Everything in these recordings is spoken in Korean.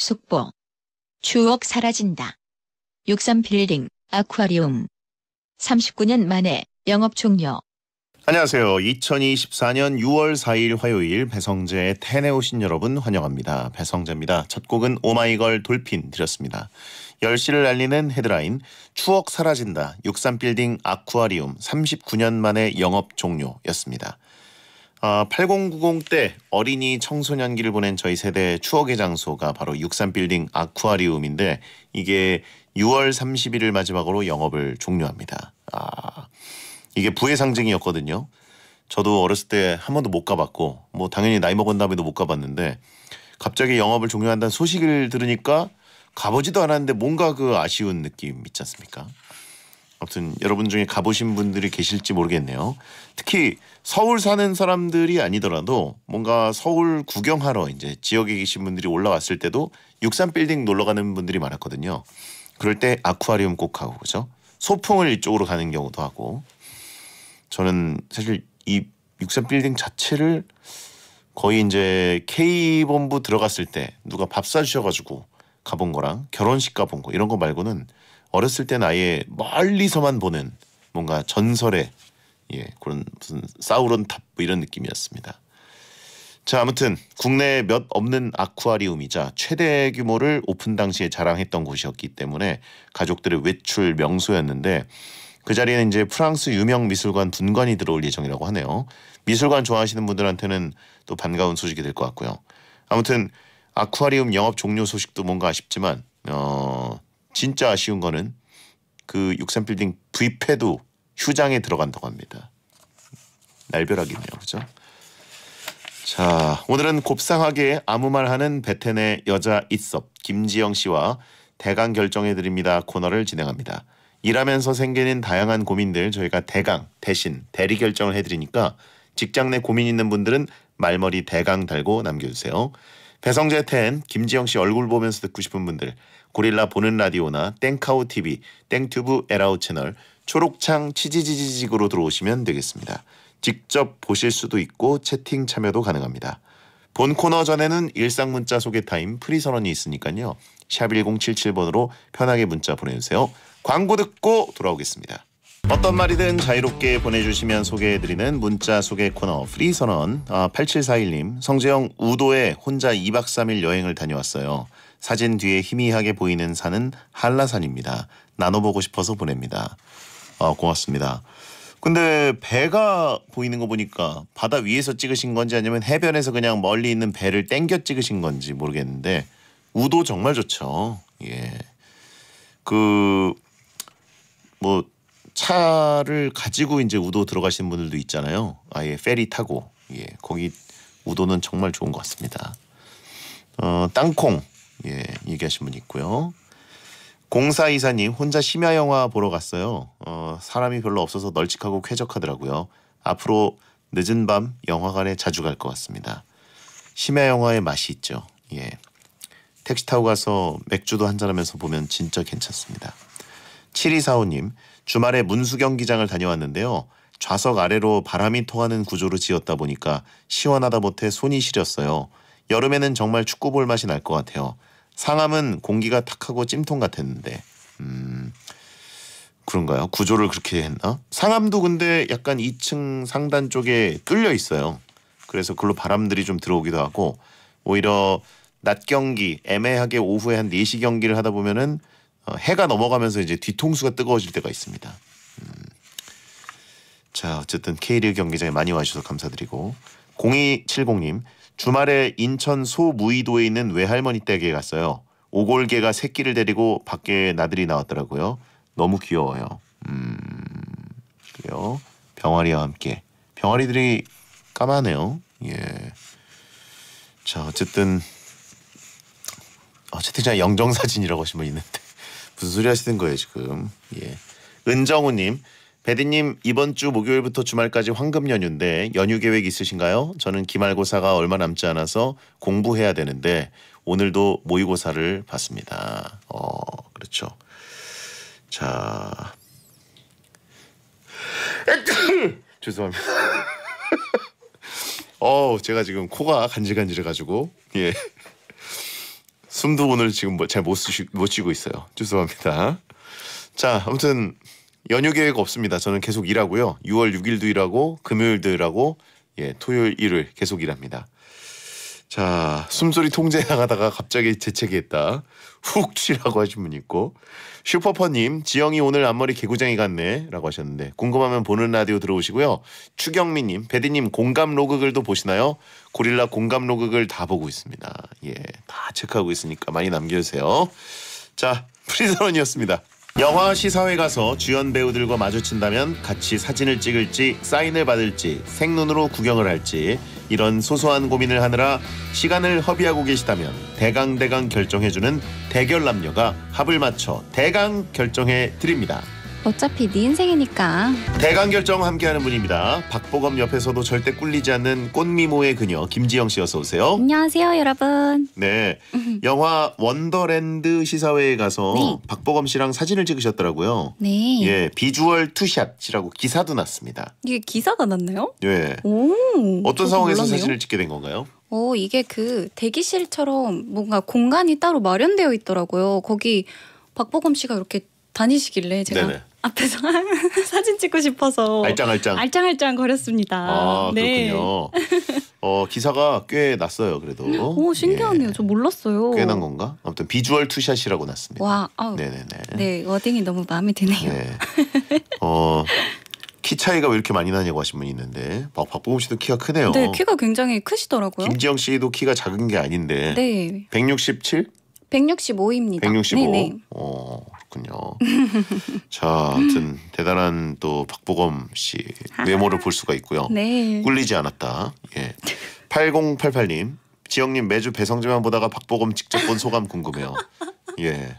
속보. 추억 사라진다. 63 빌딩 아쿠아리움. 39년 만에 영업 종료. 안녕하세요. 2024년 6월 4일 화요일 배성재의 텐에 오신 여러분 환영합니다. 배성재입니다. 첫 곡은 오마이걸 돌핀 드렸습니다. 10시를 알리는 헤드라인 추억 사라진다 63빌딩 아쿠아리움 39년 만에 영업 종료였습니다. 아, 8 0 9 0 때 어린이 청소년기를 보낸 저희 세대 추억의 장소가 바로 63빌딩 아쿠아리움인데 이게 6월 31일 마지막으로 영업을 종료합니다. 아, 이게 부의 상징이었거든요. 저도 어렸을 때 한 번도 못 가봤고 뭐 당연히 나이 먹은 다음에도 못 가봤는데 갑자기 영업을 종료한다는 소식을 들으니까 가보지도 않았는데 뭔가 그 아쉬운 느낌 있지 않습니까? 아무튼 여러분 중에 가보신 분들이 계실지 모르겠네요. 특히 서울 사는 사람들이 아니더라도 뭔가 서울 구경하러 이제 지역에 계신 분들이 올라왔을 때도 육산 빌딩 놀러 가는 분들이 많았거든요. 그럴 때 아쿠아리움 꼭가고 그죠? 소풍을 이쪽으로 가는 경우도 하고 저는 사실 이 육산 빌딩 자체를 거의 이제 K 본부 들어갔을 때 누가 밥 사주셔가지고 가본 거랑 결혼식 가본 거 이런 거 말고는 어렸을 땐 아예 멀리서만 보는 뭔가 전설의 예, 그런 무슨 사우론 탑뭐 이런 느낌이었습니다. 자 아무튼 국내에 몇 없는 아쿠아리움이자 최대 규모를 오픈 당시에 자랑했던 곳이었기 때문에 가족들의 외출 명소였는데 그 자리에는 이제 프랑스 유명 미술관 분관이 들어올 예정이라고 하네요. 미술관 좋아하시는 분들한테는 또 반가운 소식이 될 것 같고요. 아무튼 아쿠아리움 영업 종료 소식도 뭔가 아쉽지만 어 진짜 아쉬운 거는 그육삼빌딩 V패도 휴장에 들어간다고 합니다. 날벼락이네요. 그죠? 자 오늘은 곱상하게 아무 말 하는 베텐의 여자 이섭 김지영 씨와 대강 결정해드립니다 코너를 진행합니다. 일하면서 생기는 다양한 고민들 저희가 대강 대신 대리 결정을 해드리니까 직장 내 고민 있는 분들은 말머리 대강 달고 남겨주세요. 배성재 텐, 김지영 씨 얼굴 보면서 듣고 싶은 분들 고릴라 보는 라디오나 땡카우 TV, 땡튜브 에라우 채널 초록창 치지지지직으로 들어오시면 되겠습니다. 직접 보실 수도 있고 채팅 참여도 가능합니다. 본 코너 전에는 일상 문자 소개 타임 프리 선언이 있으니까요. 샵 1077번으로 편하게 문자 보내주세요. 광고 듣고 돌아오겠습니다. 어떤 말이든 자유롭게 보내주시면 소개해드리는 문자 소개 코너 프리선언 아, 8741님 성재영 우도에 혼자 2박 3일 여행을 다녀왔어요. 사진 뒤에 희미하게 보이는 산은 한라산입니다. 나눠보고 싶어서 보냅니다. 아, 고맙습니다. 근데 배가 보이는 거 보니까 바다 위에서 찍으신 건지 아니면 해변에서 그냥 멀리 있는 배를 땡겨 찍으신 건지 모르겠는데 우도 정말 좋죠. 예. 그뭐 차를 가지고 이제 우도 들어가신 분들도 있잖아요. 아예 페리 타고 예 거기 우도는 정말 좋은 것 같습니다. 어, 땅콩 예 얘기하신 분 있고요. 공사 이사님 혼자 심야 영화 보러 갔어요. 어, 사람이 별로 없어서 널찍하고 쾌적하더라고요. 앞으로 늦은 밤 영화관에 자주 갈 것 같습니다. 심야 영화의 맛이 있죠. 예. 택시 타고 가서 맥주도 한잔하면서 보면 진짜 괜찮습니다. 7245님 주말에 문수경 기장을 다녀왔는데요. 좌석 아래로 바람이 통하는 구조로 지었다 보니까 시원하다 못해 손이 시렸어요. 여름에는 정말 축구 볼 맛이 날 것 같아요. 상암은 공기가 탁하고 찜통 같았는데. 음. 그런가요? 구조를 그렇게 했나? 상암도 근데 약간 2층 상단 쪽에 뚫려 있어요. 그래서 글로 바람들이 좀 들어오기도 하고 오히려 낮 경기 애매하게 오후에 한 4시 경기를 하다 보면은 어, 해가 넘어가면서 이제 뒤통수가 뜨거워질 때가 있습니다. 음. 자 어쨌든 K리그 경기장에 많이 와주셔서 감사드리고 0270님 주말에 인천 소무이도에 있는 외할머니 댁에 갔어요. 오골개가 새끼를 데리고 밖에 나들이 나왔더라고요. 너무 귀여워요. 음, 그래요. 병아리와 함께 병아리들이 까마네요. 예. 자 어쨌든 어쨌든 제가 영정 사진이라고 하시면 있는데 무슨 소리 하시는 거예요 지금? 예. 은정우님, 배디님 이번 주 목요일부터 주말까지 황금 연휴인데 연휴 계획 있으신가요? 저는 기말고사가 얼마 남지 않아서 공부해야 되는데 오늘도 모의고사를 봤습니다. 어, 그렇죠. 자, 죄송합니다. 어, 제가 지금 코가 간질간질해가지고 예. 숨도 오늘 지금 뭐 잘못 못 쉬고 있어요. 죄송합니다. 자, 아무튼 연휴 계획 없습니다. 저는 계속 일하고요. 6월 6일도 일하고 금요일도 일하고 예, 토요일 일을 계속 일합니다. 자, 숨소리 통제 나가다가 갑자기 재채기했다. 훅 쉬라고 하신 분 있고 슈퍼퍼님 지영이 오늘 앞머리 개구쟁이 같네 라고 하셨는데 궁금하면 보는 라디오 들어오시고요. 추경미님 배디님 공감 로그글도 보시나요? 고릴라 공감 로그글 다 보고 있습니다. 예, 다 체크하고 있으니까 많이 남겨주세요. 자, 프리선언이었습니다. 영화 시사회 가서 주연 배우들과 마주친다면 같이 사진을 찍을지 사인을 받을지 생눈으로 구경을 할지 이런 소소한 고민을 하느라 시간을 허비하고 계시다면 대강대강 결정해주는 대결 남녀가 합을 맞춰 대강 결정해 드립니다. 어차피 네 인생이니까. 대강 결정 함께하는 분입니다. 박보검 옆에서도 절대 꿀리지 않는 꽃미모의 그녀 김지영 씨 어서 오세요. 안녕하세요 여러분. 네, 영화 원더랜드 시사회에 가서 네. 박보검 씨랑 사진을 찍으셨더라고요. 네. 예, 비주얼 투샷이라고 기사도 났습니다. 이게 기사가 났나요? 예. 어떤 상황에서 몰랐네요. 사진을 찍게 된 건가요? 오, 어, 이게 그 대기실처럼 뭔가 공간이 따로 마련되어 있더라고요. 거기 박보검 씨가 이렇게 다니시길래 제가 네네. 앞에서 사진 찍고 싶어서 알짱알짱 알짱알짱 거렸습니다. 아 네. 그렇군요. 어 기사가 꽤 났어요. 그래도. 오 신기하네요. 예. 저 몰랐어요. 꽤 난 건가? 아무튼 비주얼 투샷이라고 났습니다. 와. 아우. 네네네. 네 워딩이 너무 마음에 드네요. 네. 어. 키 차이가 왜 이렇게 많이 나냐고 하신 분이 있는데 박, 박보검 씨도 키가 크네요. 네, 키가 굉장히 크시더라고요. 김지영 씨도 키가 작은 게 아닌데. 네. 167? 165입니다. 165. 네네. 어. 그렇군요. 자, 아무튼 대단한 또 박보검 씨 외모를 볼 수가 있고요. 네. 꿀리지 않았다. 예. 8088님, 지영님 매주 배성재만 보다가 박보검 직접 본 소감 궁금해요. 예.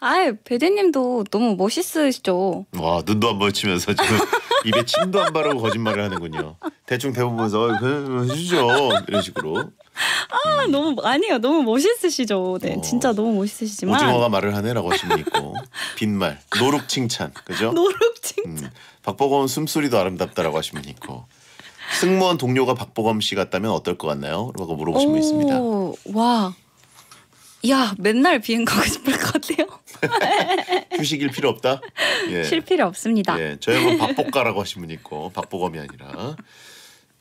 아이 배대님도 너무 멋있으시죠. 와 눈도 안 마주치면서 지금 입에 침도 안 바르고 거짓말을 하는군요. 대충 대본 보면서 어, 그러시죠 이런 식으로 아 너무 아니요 너무 멋있으시죠 네 어, 진짜 너무 멋있으시지만 오징어가 말을 하네라고 하시면 있고 빈말 노룩 칭찬 그죠 노룩 칭찬 음, 박보검 숨소리도 아름답다라고 하시면 있고 승무원 동료가 박보검 씨 같다면 어떨 것 같나요? 라고 물어보신 분 있습니다 와 야, 맨날 비행 가고 싶을 것 같아요. 휴식일 필요 없다. 예. 쉴 필요 없습니다. 예, 저희 분 박복가라고 하신 분 있고 박보검이 아니라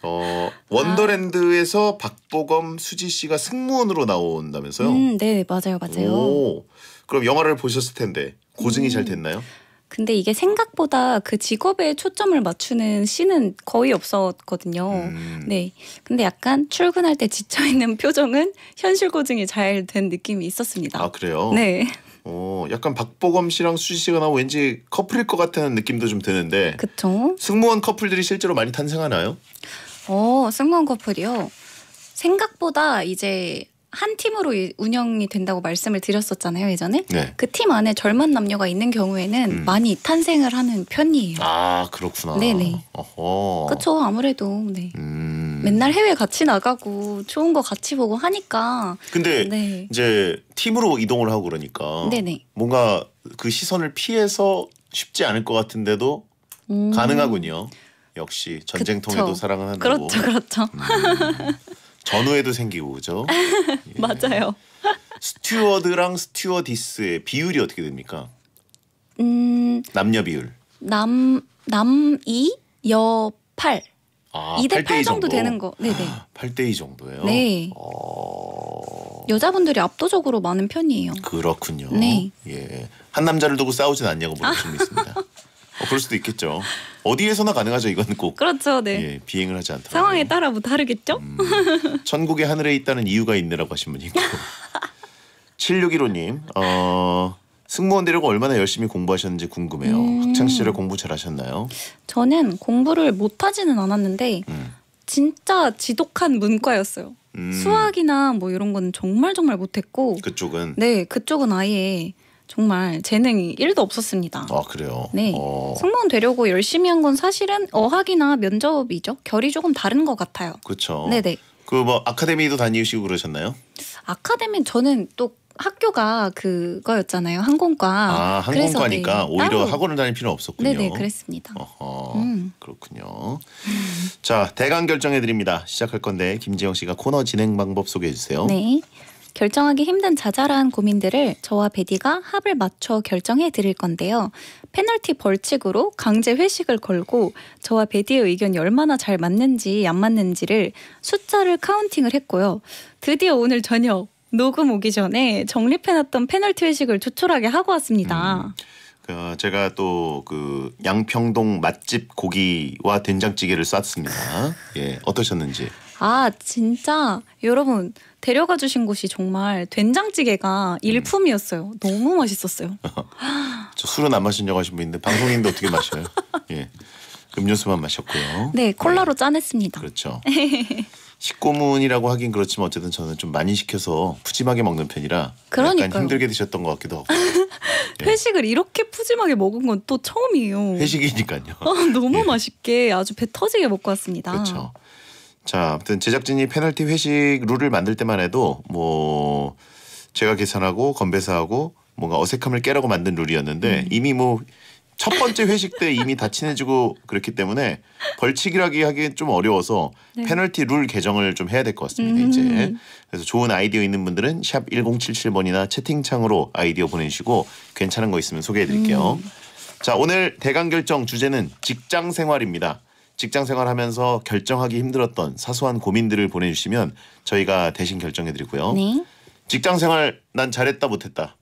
어 원더랜드에서 아. 박보검 수지 씨가 승무원으로 나온다면서요? 음, 네 맞아요 맞아요. 오, 그럼 영화를 보셨을 텐데 고증이 음. 잘 됐나요? 근데 이게 생각보다 그 직업에 초점을 맞추는 씬은 거의 없었거든요. 음. 네. 근데 약간 출근할 때 지쳐 있는 표정은 현실 고증이 잘 된 느낌이 있었습니다. 아 그래요? 네. 어, 약간 박보검 씨랑 수지 씨가 나오고 왠지 커플일 것 같다는 느낌도 좀 드는데. 그쵸? 승무원 커플들이 실제로 많이 탄생하나요? 어, 승무원커플이요. 생각보다 이제 한 팀으로 운영이 된다고 말씀을 드렸었잖아요 예전에 네. 그팀 안에 젊은 남녀가 있는 경우에는 음. 많이 탄생을 하는 편이에요. 아 그렇구나. 네네. 그쵸 아무래도 네. 음. 맨날 해외 같이 나가고 좋은 거 같이 보고 하니까. 근데 네. 이제 팀으로 이동을 하고 그러니까 네네. 뭔가 그 시선을 피해서 쉽지 않을 것 같은데도 음. 가능하군요. 역시 전쟁통에도 사랑을 한다고. 그렇죠, 그렇죠. 음, 전후에도 생기고 그죠? 예. 맞아요. 스튜어드랑 스튜어디스의 비율이 어떻게 됩니까? 음, 남녀 비율. 남 남 이 여 8. 아, 2대 8, 8 정도, 정도, 되는 거. 네, 네. 8대 아, 2 정도예요. 네. 어... 여자분들이 압도적으로 많은 편이에요. 그렇군요. 네. 예. 한 남자를 두고 싸우진 않냐고 물으신 아. 게 있습니다. 어, 그럴 수도 있겠죠. 어디에서나 가능하죠. 이건 꼭. 그렇죠. 네. 예, 비행을 하지 않더라도. 상황에 따라 뭐 다르겠죠? 음, 천국의 하늘에 있다는 이유가 있느라고 하신 분이 있고. 7615님. 어, 승무원 되려고 얼마나 열심히 공부하셨는지 궁금해요. 음. 학창 시절에 공부 잘하셨나요? 저는 공부를 못하지는 않았는데 음. 진짜 지독한 문과였어요. 음. 수학이나 뭐 이런 건 정말 정말 못했고 그쪽은 네 그쪽은 아예 정말 재능이 1도 없었습니다. 아 그래요? 네. 어. 승무원 되려고 열심히 한 건 사실은 어학이나 면접이죠. 결이 조금 다른 것 같아요. 그렇죠. 네네. 그 뭐 아카데미도 다니시고 그러셨나요? 아카데미 저는 또 학교가 그거였잖아요 항공과. 아 항공과니까 네. 오히려 따로. 학원을 다닐 필요는 없었군요. 네네 그랬습니다. 어허, 음. 그렇군요. 자 대강 결정해 드립니다. 시작할 건데 김지영 씨가 코너 진행 방법 소개해 주세요. 네. 결정하기 힘든 자잘한 고민들을 저와 베디가 합을 맞춰 결정해 드릴 건데요. 페널티 벌칙으로 강제 회식을 걸고 저와 베디의 의견이 얼마나 잘 맞는지 안 맞는지를 숫자를 카운팅을 했고요. 드디어 오늘 저녁 녹음 오기 전에 정립해놨던 페널티 회식을 조촐하게 하고 왔습니다. 음. 어, 제가 또 그 양평동 맛집 고기와 된장찌개를 쌌습니다. 예, 어떠셨는지? 아, 진짜 여러분 데려가 주신 곳이 정말 된장찌개가 음. 일품이었어요. 음. 너무 맛있었어요. 저 술은 안 마신다고 하신 분인데 방송인데 어떻게 마셔요? 예. 음료수만 마셨고요. 네, 콜라로 네. 짠했습니다. 그렇죠. 식고문이라고 하긴 그렇지만 어쨌든 저는 좀 많이 시켜서 푸짐하게 먹는 편이라 그러니까요. 약간 힘들게 드셨던 것 같기도 하고. 예. 회식을 이렇게 푸짐하게 먹은 건 또 처음이에요. 회식이니까요. 아, 너무 예. 맛있게 아주 배 터지게 먹고 왔습니다. 그렇죠. 자, 아무튼 제작진이 페널티 회식 룰을 만들 때만 해도 뭐 제가 계산하고 건배사하고 뭔가 어색함을 깨라고 만든 룰이었는데 음. 이미 뭐 첫 번째 회식 때 이미 다 친해지고 그렇기 때문에 벌칙이라기 하기엔 좀 어려워서 네. 페널티 룰 개정을 좀 해야 될 것 같습니다. 음. 이제 그래서 좋은 아이디어 있는 분들은 샵 1077번이나 채팅창으로 아이디어 보내시고 괜찮은 거 있으면 소개해 드릴게요. 음. 자, 오늘 대강 결정 주제는 직장 생활입니다. 직장 생활하면서 결정하기 힘들었던 사소한 고민들을 보내주시면 저희가 대신 결정해드리고요. 네. 직장 생활 난 잘했다 못했다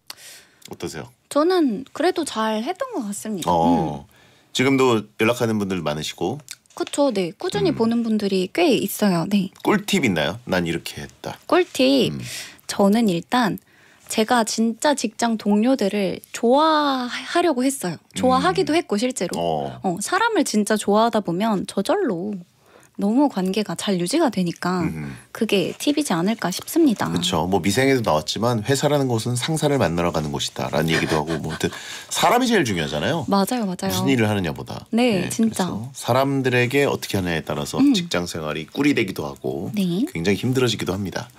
어떠세요? 저는 그래도 잘 했던 것 같습니다. 어, 음. 지금도 연락하는 분들 많으시고. 그렇죠. 네. 꾸준히 음. 보는 분들이 꽤 있어요. 네. 꿀팁 있나요? 난 이렇게 했다. 꿀팁. 음. 저는 일단 제가 진짜 직장 동료들을 좋아하려고 했어요. 좋아하기도 음. 했고 실제로. 어. 어, 사람을 진짜 좋아하다 보면 저절로 너무 관계가 잘 유지가 되니까 음. 그게 팁이지 않을까 싶습니다. 그렇죠. 뭐 미생에도 나왔지만 회사라는 곳은 상사를 만나러 가는 곳이다라는 얘기도 하고 뭐 사람이 제일 중요하잖아요. 맞아요, 맞아요. 무슨 일을 하느냐보다. 네, 네 진짜. 사람들에게 어떻게 하느냐에 따라서 음. 직장 생활이 꿀이 되기도 하고 네. 굉장히 힘들어지기도 합니다.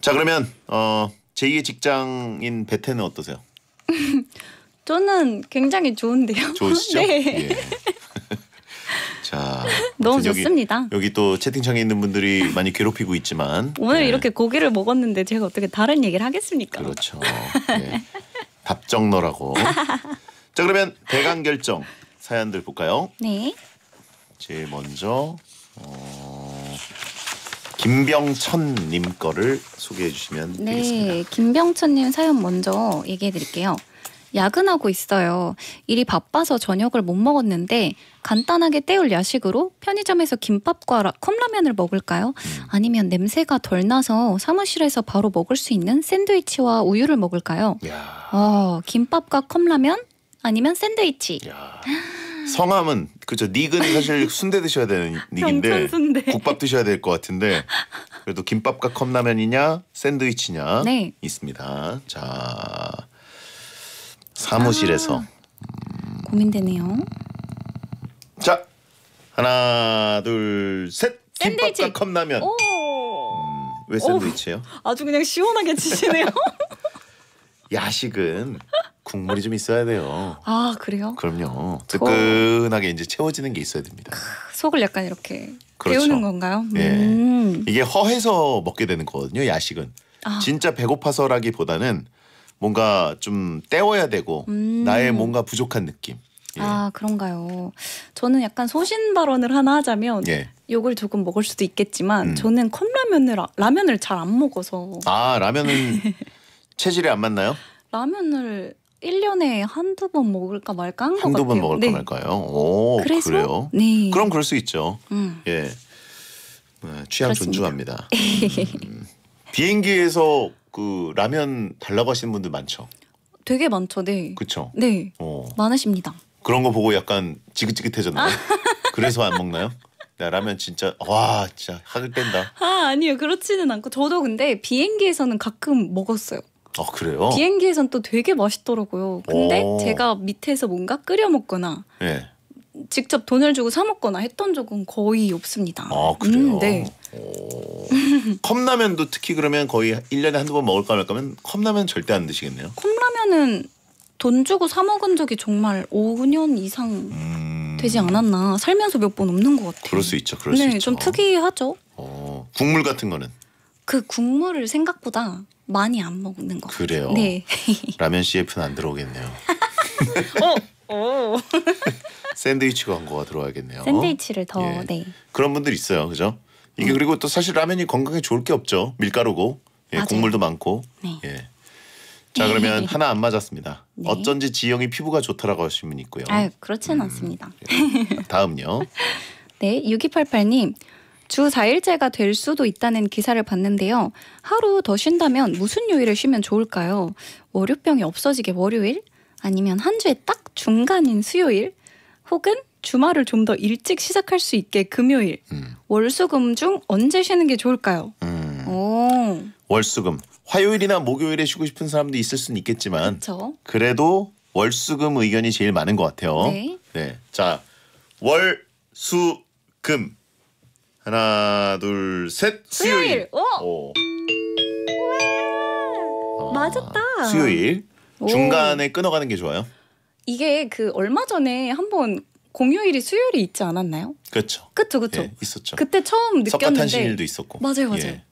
자, 그러면 어. 제2의 직장인 베테는 어떠세요? 저는 굉장히 좋은데요. 좋으시죠? 네. 예. 자, 너무 좋습니다. 여기 또 채팅창에 있는 분들이 많이 괴롭히고 있지만 오늘 네. 이렇게 고기를 먹었는데 제가 어떻게 다른 얘기를 하겠습니까? 그렇죠. 네. 예. 답정너라고. 자 그러면 대강 결정 사연들 볼까요? 네. 제일 먼저 어... 김병천님 거를 소개해 주시면 네, 되겠습니다. 네, 김병천님 사연 먼저 얘기해 드릴게요. 야근하고 있어요. 일이 바빠서 저녁을 못 먹었는데 간단하게 때울 야식으로 편의점에서 김밥과 컵라면을 먹을까요? 음. 아니면 냄새가 덜 나서 사무실에서 바로 먹을 수 있는 샌드위치와 우유를 먹을까요? 야. 어, 김밥과 컵라면 아니면 샌드위치. 야. 성함은 그죠 닉은 사실 순대 드셔야 되는 닉인데 순대. 국밥 드셔야 될 것 같은데 그래도 김밥과 컵라면이냐 샌드위치냐 네. 있습니다. 자 사무실에서 아, 고민되네요. 자 하나 둘셋 샌드위치 컵라면 오. 음, 왜 샌드위치예요? 아주 그냥 시원하게 치시네요. 야식은 국물이 좀 있어야 돼요. 아 그래요? 그럼요. 어. 뜨끈하게 이제 채워지는 게 있어야 됩니다. 속을 약간 이렇게 그렇죠. 데우는 건가요? 예. 음. 이게 허해서 먹게 되는 거거든요. 야식은 아. 진짜 배고파서라기보다는 뭔가 좀 때워야 되고 음. 나의 뭔가 부족한 느낌. 예. 아 그런가요? 저는 약간 소신 발언을 하나 하자면 예. 욕을 조금 먹을 수도 있겠지만 음. 저는 컵라면을 라면을 잘 안 먹어서 아 라면은 체질에 안 맞나요? 라면을 1년에 한두 번 먹을까 말까 한것 같아요. 한두 번 먹을까 네. 말까요? 오, 그래서? 그래요? 네. 그럼 그럴 수 있죠. 음. 예. 아, 취향 그렇습니다. 존중합니다. 음. 비행기에서 그 라면 달라고 하시는 분들 많죠. 되게 많죠. 네. 그렇죠. 네. 오. 어. 많으십니다. 그런 거 보고 약간 지긋지긋해졌나요? 아. 그래서 안 먹나요? 나 라면 진짜 와 진짜 학을 뺀다. 아 아니요 그렇지는 않고 저도 근데 비행기에서는 가끔 먹었어요. 아 그래요? 비행기에선 또 되게 맛있더라고요. 근데 오. 어. 제가 밑에서 뭔가 끓여 먹거나 예. 직접 돈을 주고 사 먹거나 했던 적은 거의 없습니다. 아 그래요? 음, 네. 어. 컵라면도 특히 그러면 거의 1년에 한두 번 먹을까 말까면 컵라면 절대 안 드시겠네요. 컵라면은 돈 주고 사 먹은 적이 정말 5년 이상 음... 되지 않았나 살면서 몇 번 없는 것 같아요. 그럴 수 있죠. 그럴 네, 수 있죠. 좀 특이하죠. 어, 국물 같은 거는 그 국물을 생각보다 많이 안 먹는 거 그래요. 네. 라면 CF는 안 들어오겠네요. 어, 어. 샌드위치 광고가 들어와야겠네요. 샌드위치를 더 예. 네. 그런 분들 있어요, 그죠? 이게 음. 그리고 또 사실 라면이 건강에 좋을 게 없죠. 밀가루고 예, 국물도 많고. 네. 예. 자 그러면 하나 안 맞았습니다. 네. 어쩐지 지영이 피부가 좋다라고 하신 분 있고요. 아 그렇지는 음, 않습니다. 예. 다음요. 네, 6288님 주 4일제가 될 수도 있다는 기사를 봤는데요. 하루 더 쉰다면 무슨 요일을 쉬면 좋을까요? 월요병이 없어지게 월요일? 아니면 한 주에 딱 중간인 수요일? 혹은 주말을 좀 더 일찍 시작할 수 있게 금요일? 음. 월수금 중 언제 쉬는 게 좋을까요? 음. 월수금. 화요일이나 목요일에 쉬고 싶은 사람도 있을 수는 있겠지만 그쵸? 그래도 월수금 의견이 제일 많은 것 같아요. 네. 네. 자, 월수금 하나 둘 셋 수요일. 수요일. 어? 오. 아, 맞았다. 수요일 오. 중간에 끊어가는 게 좋아요. 이게 그 얼마 전에 한번 공휴일이 수요일이 있지 않았나요? 그렇죠. 그쵸 그쵸. 예, 있었죠. 그때 처음 느꼈는데. 석가탄신일도 있었고. 맞아요 맞아요. 예.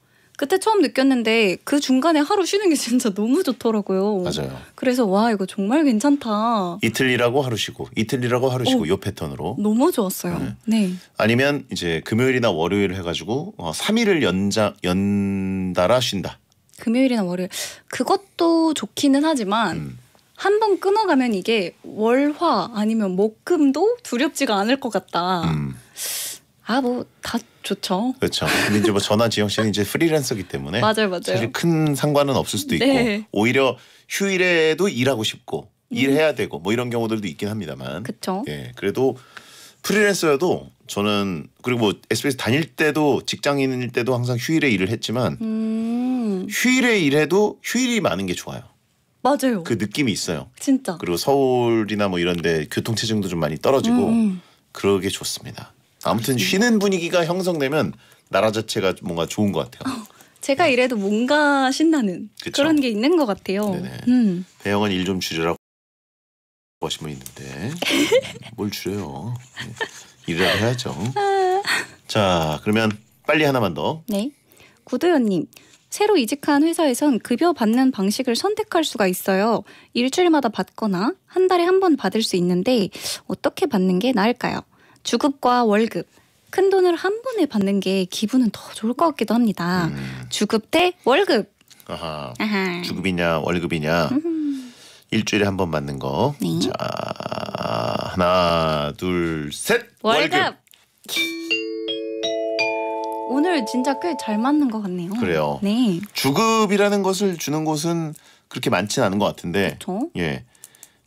그때 처음 느꼈는데 그 중간에 하루 쉬는 게 진짜 너무 좋더라고요. 맞아요. 그래서 와 이거 정말 괜찮다. 이틀 일하고 하루 쉬고 이틀 일하고 하루 쉬고 오, 어, 요 패턴으로 너무 좋았어요. 네. 네. 아니면 이제 금요일이나 월요일 해가지고 어, 3일을 연장 연달아 쉰다. 금요일이나 월요일 그것도 좋기는 하지만. 음. 한번 끊어가면 이게 월화 아니면 목금도 두렵지가 않을 것 같다. 음. 아뭐 다 좋죠. 그렇죠. 근데 이제 뭐 전화 지영 씨는 이제 프리랜서기 때문에 맞아요, 맞아요. 사실 큰 상관은 없을 수도 있고 네. 오히려 휴일에도 일하고 싶고 음. 일해야 되고 뭐 이런 경우들도 있긴 합니다만. 그렇죠. 예, 그래도 프리랜서여도 저는 그리고 뭐 SBS 다닐 때도 직장인일 때도 항상 휴일에 일을 했지만 음. 휴일에 일해도 휴일이 많은 게 좋아요. 맞아요. 그 느낌이 있어요. 진짜. 그리고 서울이나 뭐 이런데 교통 체증도 좀 많이 떨어지고 음. 음. 그러게 좋습니다. 아무튼 쉬는 분위기가 형성되면 나라 자체가 뭔가 좋은 것 같아요. 어, 제가 네. 이래도 뭔가 신나는 그쵸? 그런 게 있는 것 같아요. 음. 배영은일 좀 줄여라고 하신 분 있는데 뭘 줄여요? 네, 일을 해야죠. 아. 자 그러면 빨리 하나만 더. 네. 구도연님 새로 이직한 회사에선 급여 받는 방식을 선택할 수가 있어요. 일주일마다 받거나 한 달에 한 번 받을 수 있는데 어떻게 받는 게 나을까요? 주급과 월급 큰 돈을 한 번에 받는 게 기분은 더 좋을 것 같기도 합니다. 음. 주급 대 월급. 아하. 아하. 주급이냐 월급이냐. 음. 일주일에 한 번 받는 거. 네. 자 하나 둘 셋. 월급. 월급. 오늘 진짜 꽤 잘 맞는 것 같네요. 그래요. 네. 주급이라는 것을 주는 곳은 그렇게 많지는 않은 것 같은데. 그렇죠. 예.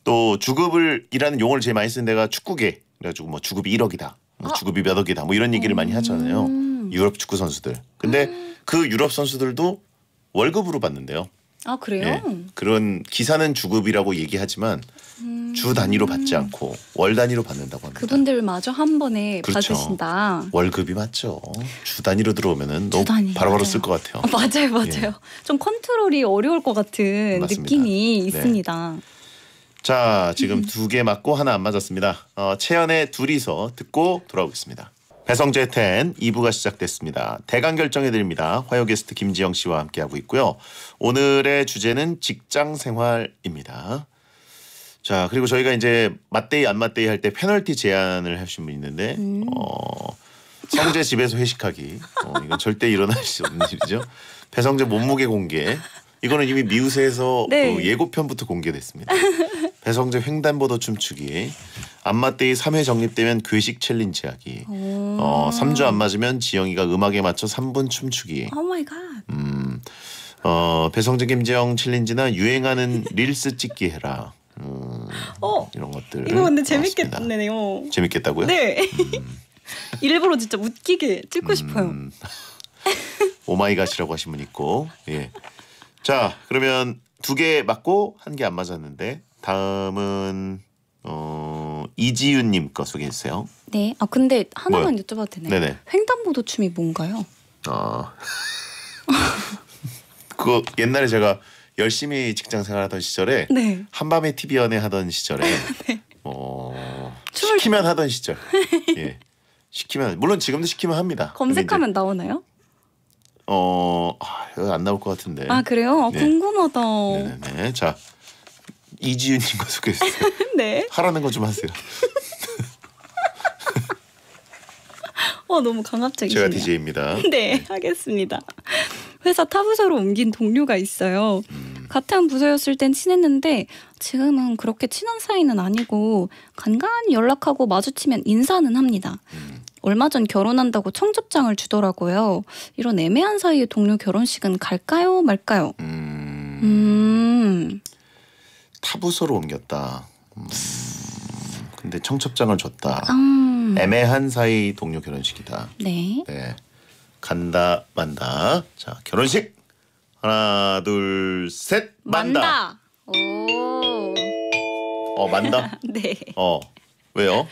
또 주급을 이라는 용어를 제일 많이 쓰는 데가 축구계. 그래가지고 뭐 주급이 1억이다, 뭐 아. 주급이 몇 억이다, 뭐 이런 얘기를 많이 음. 하잖아요. 유럽 축구 선수들. 근데 음. 그 유럽 선수들도 월급으로 받는데요. 아 그래요? 예, 그런 기사는 주급이라고 얘기하지만 음... 주 단위로 받지 않고 월 단위로 받는다고 합니다. 그분들 마저 한 번에 그렇죠. 받으신다. 월급이 맞죠. 주 단위로 들어오면은 너무 바로바로 쓸 것 같아요. 맞아요, 맞아요. 예. 좀 컨트롤이 어려울 것 같은 맞습니다. 느낌이 네. 있습니다. 자, 지금 두 개 맞고 하나 안 맞았습니다. 어, 채연의 둘이서 듣고 돌아오겠습니다. 배성재 텐 2부가 시작됐습니다. 대강 결정해드립니다. 화요 게스트 김지영 씨와 함께하고 있고요. 오늘의 주제는 직장 생활입니다. 자, 그리고 저희가 이제 맞대이 안 맞대이 할 때 페널티 제안을 하신 분이 있는데 음. 어, 성재 집에서 회식하기. 어, 이건 절대 일어날 수 없는 일이죠. 배성재 몸무게 공개. 이거는 이미 미우새에서 네. 그 예고편부터 공개됐습니다. 배성재 횡단보도 춤추기 안마데이 3회 정립되면 괴식 챌린지 하기 어, 3주 안 맞으면 지영이가 음악에 맞춰 3분 춤추기 오 마이 갓. 음, 어, 배성재 김지영 챌린지나 유행하는 릴스 찍기 해라 음, 어, 이런 것들 이거 근데 재밌겠네요. 재밌겠다고요? 네. 음, 일부러 진짜 웃기게 찍고 음. 싶어요. 오마이갓이라고 하신 분 있고 예. 자 그러면 두 개 맞고 한 개 안 맞았는데 다음은 어, 이지윤님 거 소개했어요. 네. 아 근데 하나만 뭐요? 여쭤봐도 되나요? 네네. 횡단보도 춤이 뭔가요? 아. 그 옛날에 제가 열심히 직장 생활하던 시절에 네. 한밤에 TV 연애 하던 시절에 네. 어, 춤을... 시키면 하던 시절. 예. 시키면 물론 지금도 시키면 합니다. 검색하면 이제... 나오나요? 어, 아, 안 나올 것 같은데. 아 그래요? 아, 네. 궁금하다. 네네 자, 이지윤님과 소개해주세요. 네. 하라는 거 좀 하세요. 어 너무 강압적이시네요. 제가 DJ입니다. 네, 하겠습니다. 회사 타 부서로 옮긴 동료가 있어요. 음. 같은 부서였을 땐 친했는데 지금은 그렇게 친한 사이는 아니고 간간히 연락하고 마주치면 인사는 합니다. 음. 얼마 전 결혼한다고 청첩장을 주더라고요. 이런 애매한 사이에 동료 결혼식은 갈까요, 말까요? 음. 음. 타부서로 옮겼다. 음, 근데 청첩장을 줬다. 음. 애매한 사이 동료 결혼식이다. 네. 네. 간다 만다. 자 결혼식 하나 둘 셋 만다. 만다. 오. 어 만다. 네. 어 왜요?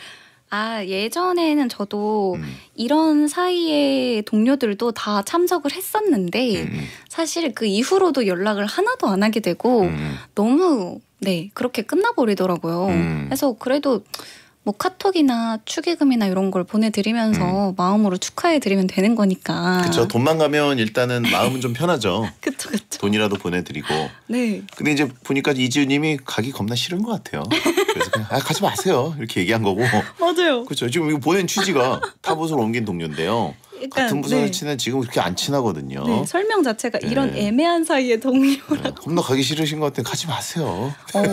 아 예전에는 저도 음. 이런 사이에 동료들도 다 참석을 했었는데 음. 음. 사실 그 이후로도 연락을 하나도 안 하게 되고 음. 음. 너무 네, 그렇게 끝나버리더라고요. 음. 그래서 그래도 뭐 카톡이나 축의금이나 이런 걸 보내드리면서 음. 마음으로 축하해드리면 되는 거니까. 그렇죠. 돈만 가면 일단은 마음은 좀 편하죠. 그렇그렇 돈이라도 보내드리고. 네. 근데 이제 보니까 이지우님이 가기 겁나 싫은 것 같아요. 그래서 그냥 아 가지 마세요 이렇게 얘기한 거고. 맞아요. 그렇죠. 지금 이거 보낸 취지가 타봇으로 옮긴 동료인데요. 일단 같은 부서를 네. 치는 지금 그렇게 안 친하거든요. 네, 설명 자체가 네. 이런 애매한 사이의 동료라고. 네, 겁나 가기 싫으신 것같아요 가지 마세요. 어.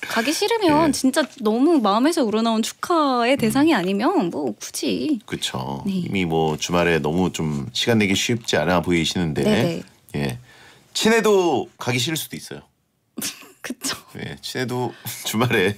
가기 싫으면 네. 진짜 너무 마음에서 우러나온 축하의 대상이 아니면 뭐 굳이 그렇죠 네. 이미 뭐 주말에 너무 좀 시간 내기 쉽지 않아 보이시는데 네네. 네. 예 친해도 가기 싫을 수도 있어요 그쵸 예 친해도 주말에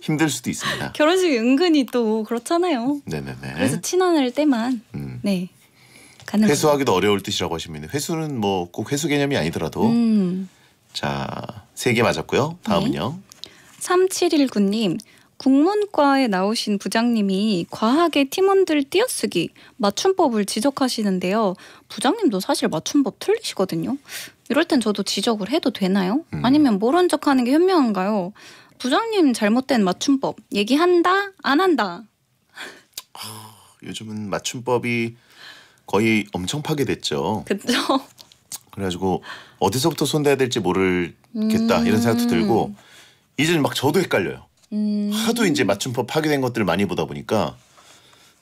힘들 수도 있습니다. 결혼식 은근히 또 그렇잖아요. 네네네. 그래서 친언을 때만 음. 네가능 회수하기도 어려울 듯이라고 하십니다. 회수는 뭐 꼭 회수 개념이 아니더라도 음. 자세 개 맞았고요. 다음은요. 네. 3719님 국문과에 나오신 부장님이 과학의 팀원들 띄어쓰기 맞춤법을 지적하시는데요. 부장님도 사실 맞춤법 틀리시거든요. 이럴 땐 저도 지적을 해도 되나요? 음. 아니면 모른 척하는 게 현명한가요? 부장님 잘못된 맞춤법 얘기한다 안 한다. 아, 요즘은 맞춤법이 거의 엄청 파괴됐죠. 그죠. 그래가지고 어디서부터 손대야 될지 모르겠다 음... 이런 생각도 들고 이제는 막 저도 헷갈려요. 음... 하도 이제 맞춤법 파괴된 것들을 많이 보다 보니까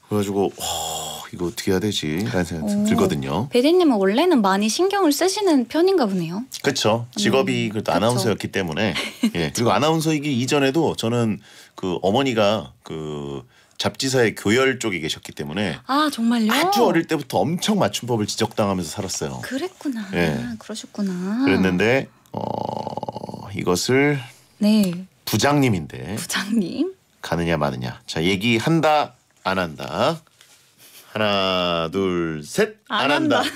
그래가지고 와... 이거 어떻게 해야 되지? 라는 생각이 오. 어. 들거든요. 배디님은 원래는 많이 신경을 쓰시는 편인가 보네요. 그렇죠. 직업이 음. 그래도 아나운서였기 때문에. 예. 그리고 아나운서이기 이전에도 저는 그 어머니가 그 잡지사의 교열 쪽에 계셨기 때문에 아 정말요? 아주 어릴 때부터 엄청 맞춤법을 지적당하면서 살았어요. 그랬구나. 예. 그러셨구나. 그랬는데 어 이것을 네 부장님인데 부장님 가느냐 마느냐 자 얘기한다 안 한다 하나 둘 셋안 아, 한다.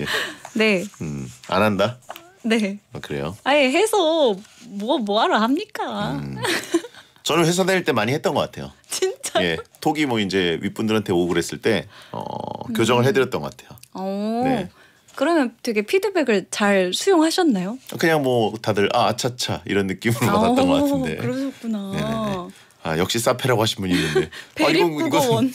예. 네. 음, 안 한다. 네. 아, 그래요. 아예 해서 뭐 뭐하러 합니까? 음. 저는 회사 다닐 때 많이 했던 것 같아요. 진짜. 예, 톡이 뭐 이제 윗분들한테 오고 그랬을 때 어, 교정을 음. 해드렸던 것 같아요. 오. 어. 네. 그러면 되게 피드백을 잘 수용하셨나요? 그냥 뭐 다들 아 아차차 이런 느낌으로 어, 받았던 것 같은데. 그러셨구나. 네네네. 네, 네. 아, 역시 사페라고 하신 분이 있는데. 배립국어원.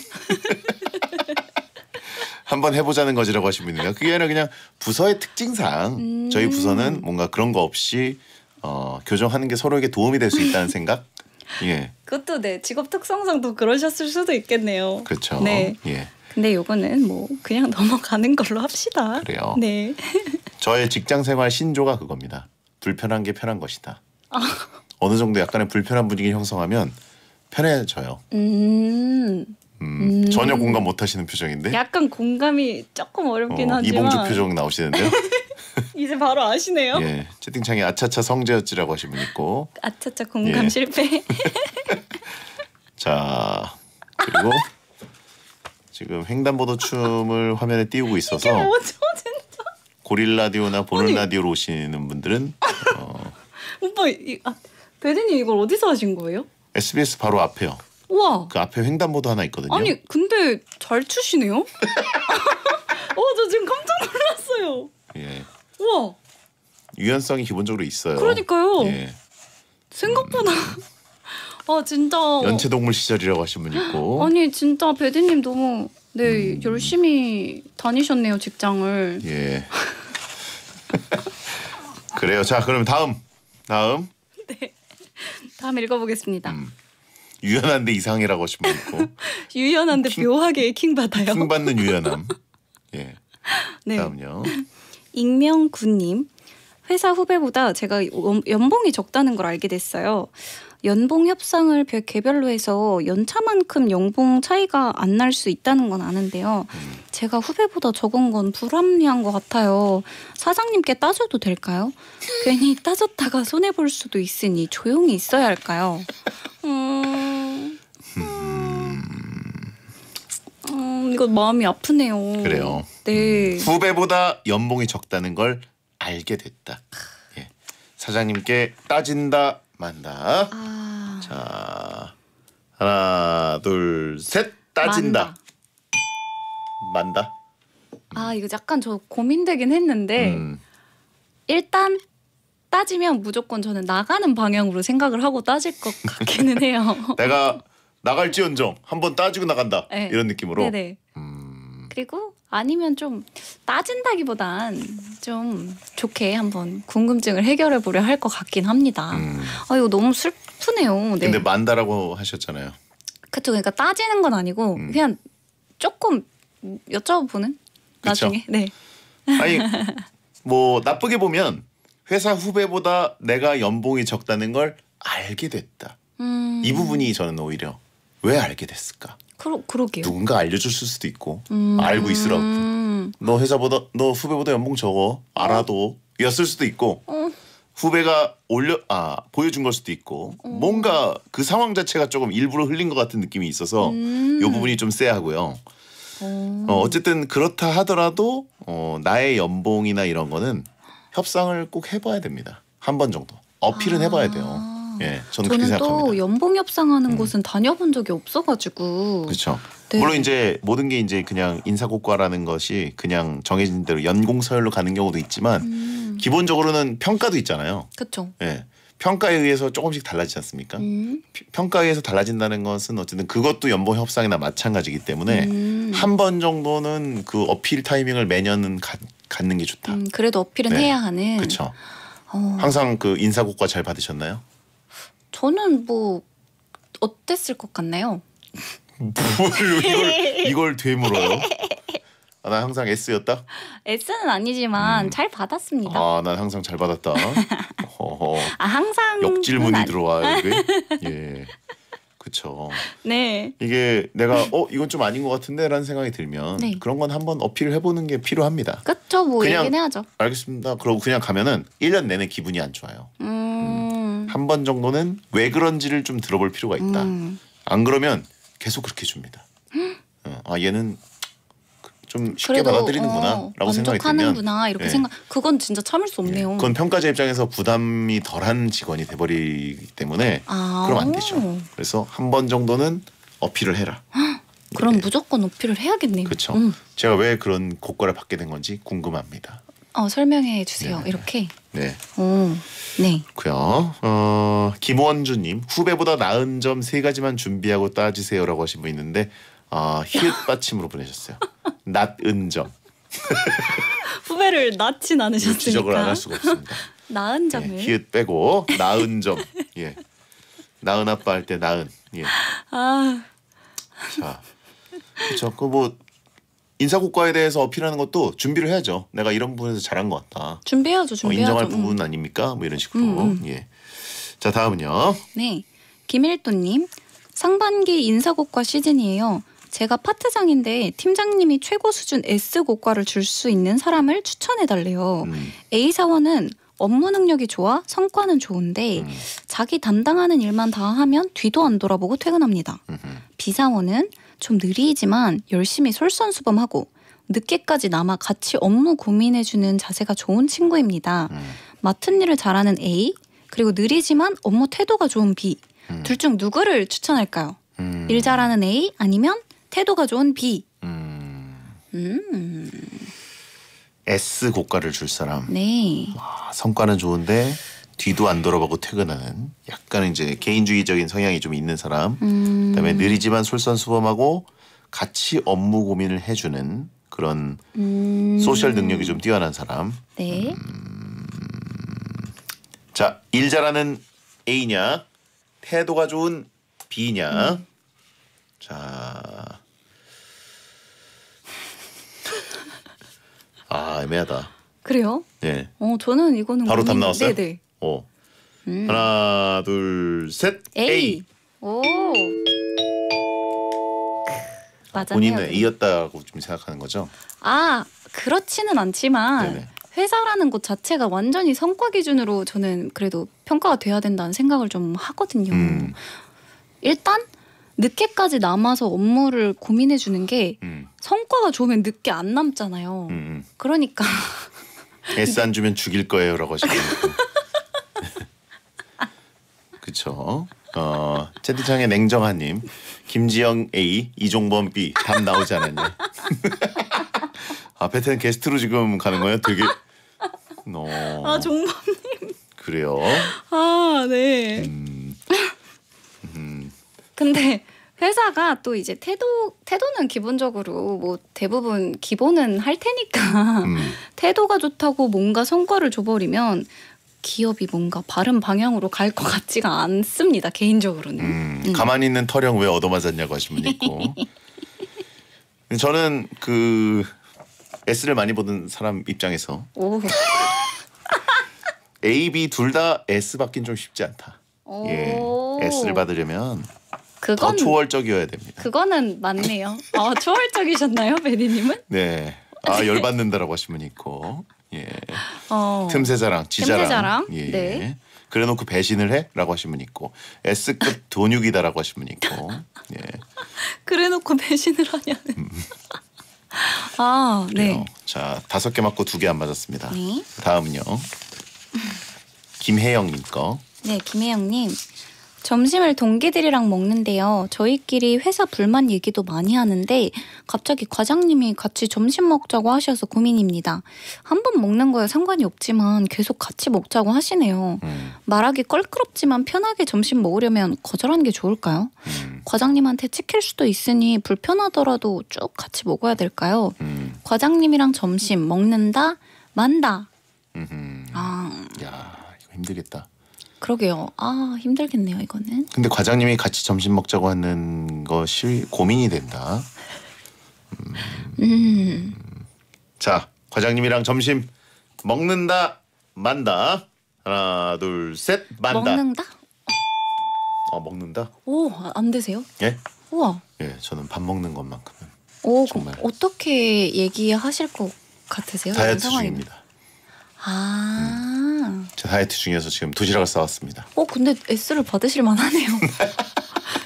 한번 해보자는 거지라고 하신 분이에요. 그게 아니라 그냥 부서의 특징상 음. 저희 부서는 뭔가 그런 거 없이 어, 교정하는 게 서로에게 도움이 될 수 있다는 생각. 예. 그것도 네 직업 특성상도 그러셨을 수도 있겠네요. 그렇죠. 네. 예. 근데 요거는 뭐 그냥 넘어가는 걸로 합시다. 그래요. 네. 저의 직장 생활 신조가 그겁니다. 불편한 게 편한 것이다. 아. 어느 정도 약간의 불편한 분위기 형성하면 편해져요. 음. 음. 음, 전혀 공감 못 하시는 표정인데. 약간 공감이 조금 어렵긴 어, 하지만 이봉주 표정 나오시는데요. 이제 바로 아시네요. 예, 채팅창에 아차차 성재였지라고 하신 분 있고. 아차차 공감 예. 실패. 자 그리고 지금 횡단보도 춤을 화면에 띄우고 있어서. 고릴라디오나 보는 라디오로 오시는 분들은. 어... 오빠 이, 아, 배드님 이걸 어디서 하신 거예요? SBS 바로 앞에요. 우와. 그 앞에 횡단보도 하나 있거든요. 아니 근데 잘 추시네요. 와저 어, 지금 깜짝 놀랐어요. 예. 우와. 유연성이 기본적으로 있어요. 그러니까요. 예. 생각보다 아 진짜 연체동물 시절이라고 하신 분 있고 아니 진짜 배디님 너무 네 음. 열심히 다니셨네요 직장을 예 그래요 자 그럼 다음 다음 네 다음 읽어보겠습니다. 음. 유연한데 이상해라고 하신 분 있고 유연한데 킹, 묘하게 킹받아요. 킹받는 유연함. 예. 네. 다음요. 익명군님. 회사 후배보다 제가 연봉이 적다는 걸 알게 됐어요. 연봉 협상을 별 개별로 해서 연차만큼 연봉 차이가 안 날 수 있다는 건 아는데요. 음. 제가 후배보다 적은 건 불합리한 것 같아요. 사장님께 따져도 될까요? 괜히 따졌다가 손해 볼 수도 있으니 조용히 있어야 할까요? 음... 음... 음... 이거 마음이 아프네요. 그래요. 네. 음. 후배보다 연봉이 적다는 걸 알게 됐다. 예. 사장님께 따진다 만다. 아... 자 하나 둘 셋 따진다. 만다. 만다. 아 이거 약간 저 고민되긴 했는데 음. 일단 따지면 무조건 저는 나가는 방향으로 생각을 하고 따질 것 같기는 해요. 내가 나갈지언정 한번 따지고 나간다 네. 이런 느낌으로. 네네. 음... 그리고 아니면 좀 따진다기보단 좀 좋게 한번 궁금증을 해결해 보려 할 것 같긴 합니다. 음. 아 이거 너무 슬프네요. 네. 근데 만다라고 하셨잖아요. 그쵸. 그러니까 따지는 건 아니고 음. 그냥 조금 여쭤보는 나중에. 그쵸? 네. 아니 뭐 나쁘게 보면 회사 후배보다 내가 연봉이 적다는 걸 알게 됐다. 음. 이 부분이 저는 오히려 왜 알게 됐을까? 그러, 그러게요. 누군가 알려줬을 수도 있고 음... 알고 있으라고. 너 회사보다 너 후배보다 연봉 적어 알아도 어. 였을 수도 있고 어. 후배가 올려 아 보여준 걸 수도 있고 어. 뭔가 그 상황 자체가 조금 일부러 흘린 것 같은 느낌이 있어서 음. 요 부분이 좀 쎄하고요. 어. 어 어쨌든 그렇다 하더라도 어, 나의 연봉이나 이런 거는 협상을 꼭 해봐야 됩니다. 한 번 정도 어필은 아. 해봐야 돼요. 예, 예, 저는, 저는 또 연봉 협상하는 음. 곳은 다녀본 적이 없어가지고. 그렇죠. 네. 물론 이제 모든 게 이제 그냥 인사고과라는 것이 그냥 정해진 대로 연공 서열로 가는 경우도 있지만 음. 기본적으로는 평가도 있잖아요. 그렇죠. 예. 평가에 의해서 조금씩 달라지지 않습니까? 음. 평가에 의해서 달라진다는 것은 어쨌든 그것도 연봉 협상이나 마찬가지이기 때문에 음. 한번 정도는 그 어필 타이밍을 매년 가, 갖는 게 좋다. 음, 그래도 어필은 네. 해야 하는. 그렇죠. 항상 그 인사고과 잘 받으셨나요? 저는 뭐 어땠을 것 같나요? 뭘 이걸 되물어요? 아, 난 항상 S였다. S는 아니지만 음. 잘 받았습니다. 아, 난 항상 잘 받았다. 어허. 아, 항상 역질문이 아니... 들어와 이게. 예. 그렇죠. 네. 이게 내가 어 이건 좀 아닌 것 같은데라는 생각이 들면 네. 그런 건 한번 어필을 해보는 게 필요합니다. 그렇죠. 뭐 그냥, 얘기는 하죠. 알겠습니다. 그러고 그냥 가면은 1년 내내 기분이 안 좋아요. 음... 음. 음. 한번 정도는 왜 그런지를 좀 들어볼 필요가 있다. 음. 안 그러면 계속 그렇게 줍니다. 어, 아 얘는 좀 쉽게 그래도, 받아들이는구나라고 어, 생각이 들면 이렇게 예. 생각 그건 진짜 참을 수 없네요. 예. 그건 평가자 입장에서 부담이 덜한 직원이 돼버리기 때문에 아 그럼 안 되죠. 그래서 한 번 정도는 어필을 해라. 그럼 예. 무조건 어필을 해야겠네요. 그렇죠. 음. 제가 왜 그런 고과를 받게 된 건지 궁금합니다. 어, 설명해 주세요. 네 이렇게. 네. 오, 어, 네. 그요. 어, 김원주님 후배보다 나은 점 세 가지만 준비하고 따지세요라고 하신 분 있는데 어, 히읗 받침으로 보내셨어요. 낫은 점. 후배를 낳진 않으셨으니까. 지적을 안할 수가 없습니다. 나은 예, 점을. 예, 히읗 빼고 나은 점. 예. 나은 아빠 할 때 나은. 예. 아. 자. 그렇죠. 그뭐 인사고과에 대해서 어필하는 것도 준비를 해야죠. 내가 이런 부분에서 잘한 것 같다. 준비해야죠. 준비해야죠. 어, 인정할 음. 부분 아닙니까? 뭐 이런 식으로. 음, 음. 예. 자 다음은요. 네, 김일도님 상반기 인사고과 시즌이에요. 제가 파트장인데 팀장님이 최고 수준 S 고과를 줄 수 있는 사람을 추천해 달래요. 음. A 사원은 업무 능력이 좋아 성과는 좋은데 음. 자기 담당하는 일만 다 하면 뒤도 안 돌아보고 퇴근합니다. 음흠. B 사원은 좀 느리지만 열심히 솔선수범하고 늦게까지 남아 같이 업무 고민해주는 자세가 좋은 친구입니다. 음. 맡은 일을 잘하는 A 그리고 느리지만 업무 태도가 좋은 B 음. 둘중 누구를 추천할까요? 음. 일 잘하는 A 아니면 태도가 좋은 B. 음. 음. S 고가를 줄 사람. 네. 와, 성과는 좋은데 뒤도 안 돌아보고 퇴근하는 약간 이제 개인주의적인 성향이 좀 있는 사람 음. 그다음에 느리지만 솔선수범하고 같이 업무 고민을 해주는 그런 음. 소셜 능력이 좀 뛰어난 사람 네. 음. 자일 잘하는 A냐 태도가 좋은 B냐 음. 자 아, 애매하다. 그래요? 네. 어, 저는 이거는 바로 답 나왔어요. 네, 네. 오. 어. 음. 하나, 둘, 셋. A. A. 오. 아, 맞아요. 본인은 A였다고 좀 생각하는 거죠? 아, 그렇지는 않지만 네네. 회사라는 곳 자체가 완전히 성과 기준으로 저는 그래도 평가가 돼야 된다는 생각을 좀 하거든요. 음. 일단 늦게까지 남아서 업무를 고민해 주는 게 음. 성과가 좋으면 늦게 안 남잖아요. 음. 음. 그러니까 S 안 주면 죽일 거예요라고 하시는 그쵸. 어, 채팅창에 냉정한님, 김지영 A, 이종범 B, 답 나오지 않았냐. 앞에테랑 아, 게스트로 지금 가는 거예요? 되게. 어. 아, 종범님. 그래요? 아, 네. 음. 음. 근데 회사가 또 이제 태도 태도는 기본적으로 뭐 대부분 기본은 할 테니까 음. 태도가 좋다고 뭔가 성과를 줘버리면 기업이 뭔가 바른 방향으로 갈 것 같지가 않습니다. 개인적으로는. 음, 음. 가만히 있는 터령 왜 얻어맞았냐고 하신 분 있고. 저는 그 S를 많이 보던 사람 입장에서 A, B 둘 다 S 받긴 좀 쉽지 않다. 예, S를 받으려면 그건, 더 초월적이어야 됩니다. 그거는 맞네요. 아, 초월적이셨나요, 베디님은? 네. 아 네. 열받는다라고 하신 분 있고 예. 어. 틈새 자랑, 지자랑. 틈새 자랑. 예. 네. 그래놓고 배신을 해라고 하신 분 있고 S급 돈육이다라고 하신 분 있고. 예. 그래놓고 배신을 하냐는. 음. 아, 네. 그래요. 자, 다섯 개 맞고 두 개 안 맞았습니다. 네. 다음은요. 김혜영님 거. 네, 김혜영님. 점심을 동기들이랑 먹는데요. 저희끼리 회사 불만 얘기도 많이 하는데 갑자기 과장님이 같이 점심 먹자고 하셔서 고민입니다. 한 번 먹는 거에 상관이 없지만 계속 같이 먹자고 하시네요. 음. 말하기 껄끄럽지만 편하게 점심 먹으려면 거절하는 게 좋을까요? 음. 과장님한테 찍힐 수도 있으니 불편하더라도 쭉 같이 먹어야 될까요? 음. 과장님이랑 점심 먹는다, 만다. 음흠. 아. 야, 이거 힘들겠다. 그러게요. 아 힘들겠네요 이거는. 근데 과장님이 같이 점심 먹자고 하는 것이 고민이 된다. 음. 음. 자 과장님이랑 점심 먹는다 만다 하나 둘 셋 만다. 먹는다? 어 먹는다. 오 안 되세요? 예? 우와. 예 저는 밥 먹는 것만큼은. 오 정말. 어떻게 얘기하실 것 같으세요? 다이어트 중입니다. 음. 아. 음. 저 다이어트 중에서 지금 도시락을 싸왔습니다. 어 근데 S를 받으실 만하네요.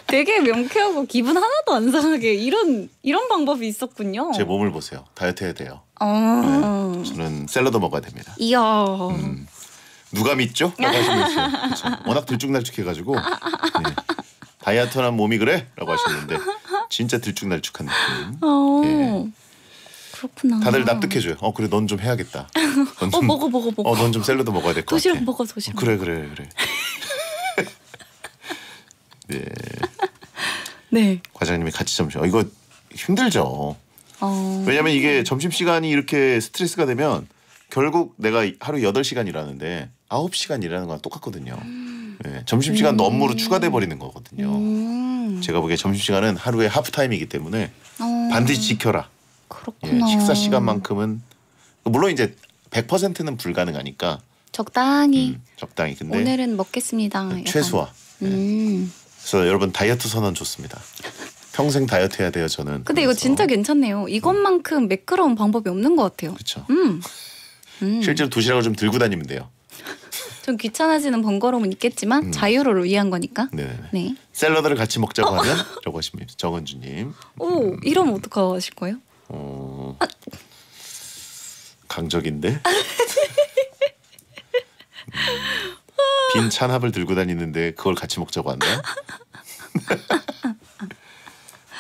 되게 명쾌하고 기분 하나도 안 상하게 이런 이런 방법이 있었군요. 제 몸을 보세요. 다이어트 해야 돼요. 아 네. 저는 샐러드 먹어야 됩니다. 이야. 음. 누가 믿죠? 라고 하시면 있 워낙 들쭉날쭉해가지고 네. 다이어트한 몸이 그래? 라고 하시는데 진짜 들쭉날쭉한 느낌. 어. 예. 그렇구나. 다들 납득해줘요. 어 그래 넌 좀 해야겠다. 넌 어, 좀, 어 먹어 먹어 먹어. 어 넌 좀 샐러드 먹어야 될 것 같아. 도시락 먹어 도시락. 어, 그래 그래 그래. 네. 네. 과장님이 같이 점심. 어, 이거 힘들죠. 어... 왜냐면 이게 점심 시간이 이렇게 스트레스가 되면 결국 내가 하루 8 시간 일하는데 9 시간 일하는 건 똑같거든요. 음... 네. 점심 시간도 음... 업무로 추가돼 버리는 거거든요. 음... 제가 보기에 점심 시간은 하루의 하프 타임이기 때문에 어. 반드시 지켜라. 그렇구나. 예, 식사 시간만큼은 물론 이제 100%는 불가능하니까 적당히 음, 적당히 근데 오늘은 먹겠습니다. 네, 최소화. 예. 음. 그래서 여러분 다이어트 선언 좋습니다. 평생 다이어트 해야 돼요 저는. 근데 그래서. 이거 진짜 괜찮네요. 이것만큼 매끄러운 방법이 없는 것 같아요. 그렇죠. 음. 음. 실제로 도시락을 좀 들고 다니면 돼요. 좀 귀찮아지는 번거로움은 있겠지만 음. 자유를 위한 거니까. 네네. 네. 샐러드를 같이 먹자고 어? 하면 저거 십니다 정은주님. 오, 이러면 어떡하실 거예요? 어. 강적인데? 음, 빈 찬합을 들고 다니는데 그걸 같이 먹자고 한다?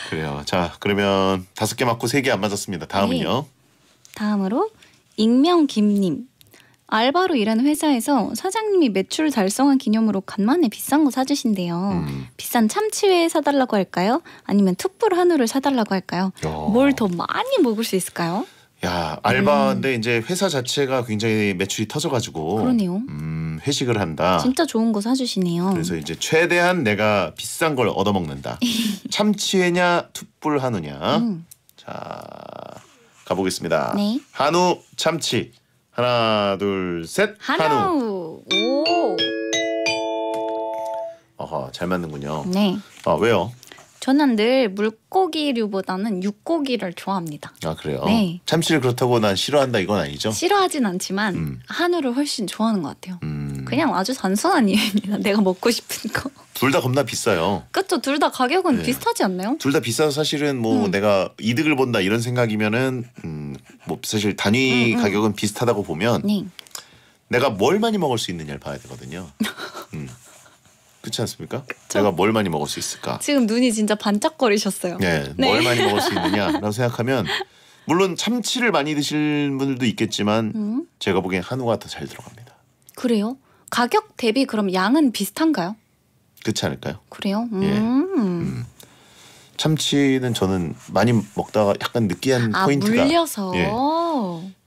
그래요. 자, 그러면 다섯 개 맞고 세 개 안 맞았습니다. 다음은요. 네. 다음으로 익명 김님 알바로 일하는 회사에서 사장님이 매출 달성한 기념으로 간만에 비싼 거 사주신대요. 음. 비싼 참치회 사달라고 할까요? 아니면 툭불 한우를 사달라고 할까요? 뭘 더 많이 먹을 수 있을까요? 야 알바인데 음. 이제 회사 자체가 굉장히 매출이 터져가지고 그러네요. 음, 회식을 한다. 진짜 좋은 거 사주시네요. 그래서 이제 최대한 내가 비싼 걸 얻어먹는다. 참치회냐 툭불 한우냐. 음. 자 가보겠습니다. 네. 한우 참치 하나 둘셋 한우. 오. 어허 잘 맞는군요. 네. 아 왜요? 저는 늘 물고기류보다는 육고기를 좋아합니다. 아 그래요? 네. 참치를 그렇다고 난 싫어한다 이건 아니죠? 싫어하진 않지만 음. 한우를 훨씬 좋아하는 것 같아요. 음. 음. 그냥 아주 단순한 이유입니다. 내가 먹고 싶은 거. 둘 다 겁나 비싸요. 그렇죠. 둘 다 가격은 네. 비슷하지 않나요? 둘 다 비싸서 사실은 뭐 음. 내가 이득을 본다 이런 생각이면은 음, 뭐 사실 단위 음, 음. 가격은 비슷하다고 보면 네. 내가 뭘 많이 먹을 수 있느냐를 봐야 되거든요. 음. 그렇지 않습니까? 그쵸? 내가 뭘 많이 먹을 수 있을까? 지금 눈이 진짜 반짝거리셨어요. 네, 네. 뭘 많이 먹을 수 있느냐라고 생각하면 물론 참치를 많이 드실 분들도 있겠지만 음? 제가 보기엔 한우가 더 잘 들어갑니다. 그래요? 가격 대비 그럼 양은 비슷한가요? 그렇지 않을까요? 그래요? 예. 음. 예. 음. 참치는 저는 많이 먹다가 약간 느끼한 아, 포인트가 물려서. 예.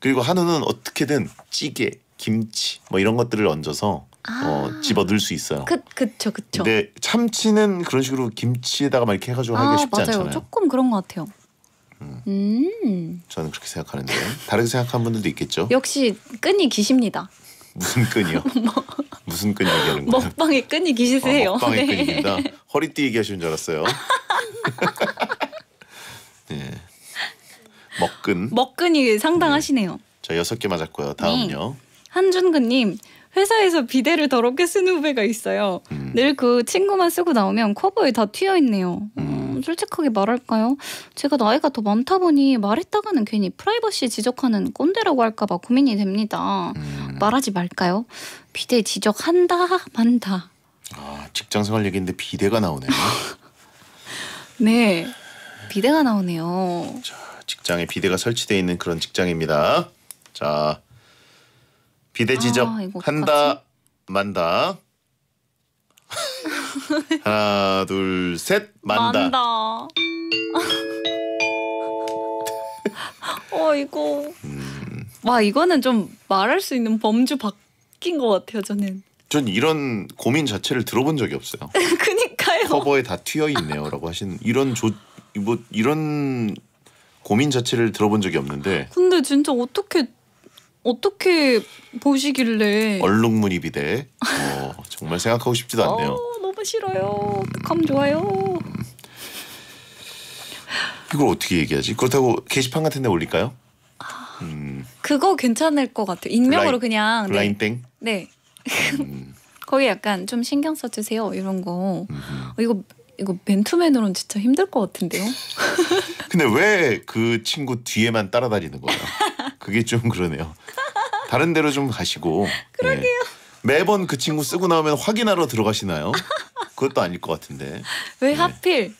그리고 한우는 어떻게든 찌개, 김치 뭐 이런 것들을 얹어서 어, 아. 어, 집어 넣을 수 있어요. 그 그쵸 그쵸. 근데 참치는 그런 식으로 김치에다가 막 이렇게 해가지고 아, 하기 쉽지 맞아요. 않잖아요. 조금 그런 것 같아요. 음. 음. 저는 그렇게 생각하는데 다르게 생각하는 분들도 있겠죠. 역시 끈이 기십니다. 무슨 끈이요? 뭐. 무슨 끈 얘기하는 거예요? 먹방의 끈이 기시세요. 아, 먹방에 네. 끈입니다. 허리띠 얘기하시는 줄 알았어요. 네. 먹근 먹끈이 네. 상당하시네요. 네. 자 여섯 개 맞았고요. 다음요. 네. 한준근님 회사에서 비데를 더럽게 쓴 후배가 있어요. 음. 늘그 친구만 쓰고 나오면 커버에 다 튀어 있네요. 음. 음, 솔직하게 말할까요? 제가 나이가 더 많다 보니 말했다가는 괜히 프라이버시 지적하는 꼰대라고 할까봐 고민이 됩니다. 음. 말하지 말까요? 비대 지적한다, 만다. 아, 직장생활 얘기인데 비대가 나오네요. 네, 비대가 나오네요. 자, 직장에 비대가 설치되어 있는 그런 직장입니다. 자, 비대 지적한다, 아, 만다. 하나 둘 셋 만다. 만다. 어 이거 음. 와 이거는 좀 말할 수 있는 범주 바뀐 것 같아요 저는. 전 이런 고민 자체를 들어본 적이 없어요. 그니까요. 커버에 다 튀어 있네요라고 하신 이런 조뭐 이런 고민 자체를 들어본 적이 없는데. 근데 진짜 어떻게 어떻게 보시길래? 얼룩무늬 비대. 어, 정말 생각하고 싶지도 않네요. 어. 싫어요. 컴 좋아요. 이걸 어떻게 얘기하지? 그렇다고 게시판 같은 데 올릴까요? 음. 그거 괜찮을 것 같아요. 익명으로 블라인, 그냥 블라인땡? 네. 네. 음. 거기 약간 좀 신경 써주세요 이런 거. 음. 이거 이거 맨투맨으로는 진짜 힘들 것 같은데요. 근데 왜 그 친구 뒤에만 따라다니는 거예요? 그게 좀 그러네요. 다른 데로 좀 가시고. 예. 그러게요. 네. 매번 그 친구 쓰고 나오면 확인하러 들어가시나요? 그것도 아닐 것 같은데. 왜 네. 하필?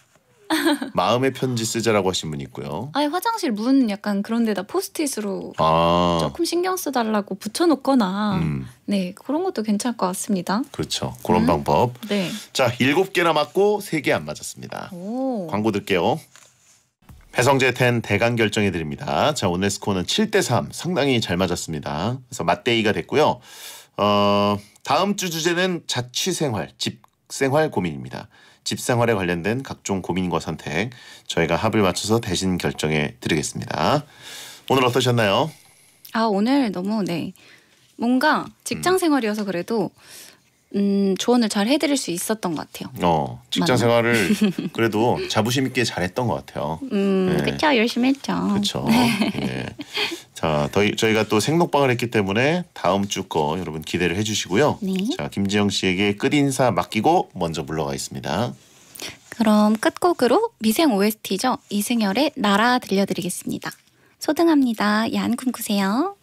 마음의 편지 쓰자라고 하신 분이 있고요. 아니 화장실 문 약간 그런 데다 포스트잇으로 아. 조금 신경 써달라고 붙여놓거나 음. 네 그런 것도 괜찮을 것 같습니다. 그렇죠. 그런 음. 방법. 네. 자 일곱 개나 맞고 세 개 안 맞았습니다. 오. 광고 들게요. 배성재 텐 대강 결정해 드립니다. 자 오늘 스코어는 7대 3 상당히 잘 맞았습니다. 그래서 맞대이가 됐고요. 어, 다음 주 주제는 자취생활 집 생활 고민입니다. 집 생활에 관련된 각종 고민과 선택 저희가 합을 맞춰서 대신 결정해 드리겠습니다. 오늘 어떠셨나요? 아 오늘 너무 네 뭔가 직장 음. 생활이어서 그래도 음, 조언을 잘 해드릴 수 있었던 것 같아요. 어, 직장 생활을 그래도 자부심 있게 잘했던 것 같아요. 음, 네. 그렇죠, 열심히 했죠. 그렇죠. 네. 예. 자, 더, 저희가 또 생록방을 했기 때문에 다음 주 거 여러분 기대를 해주시고요. 네. 자, 김지영 씨에게 끝 인사 맡기고 먼저 물러가있습니다 그럼 끝곡으로 미생 OST죠. 이승열의 나라 들려드리겠습니다. 소등합니다. 야한 꿈꾸세요.